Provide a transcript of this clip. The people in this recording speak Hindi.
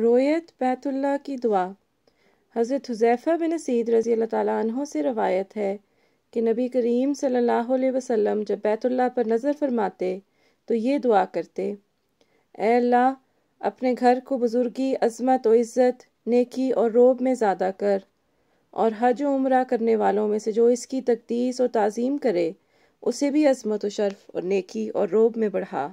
रोयत बैतुल्ला की दुआ हज़रत हुजैफ़ा बिन सीद रज़ी अल्लाह तह से रवायत है कि नबी करीम सल्लल्लाहु अलैहि वसल्लम जब बैतुल्ला पर नज़र फरमाते तो ये दुआ करते अल्लाह अपने घर को बुज़ुर्गी अजमत व इज़्ज़त नेकी और रोब में ज़्यादा कर और हज उम्र करने वालों में से जो इसकी तकदीस और तज़ीम करे उसे भी अजमत व शर्फ और नेकी और रोब में बढ़ा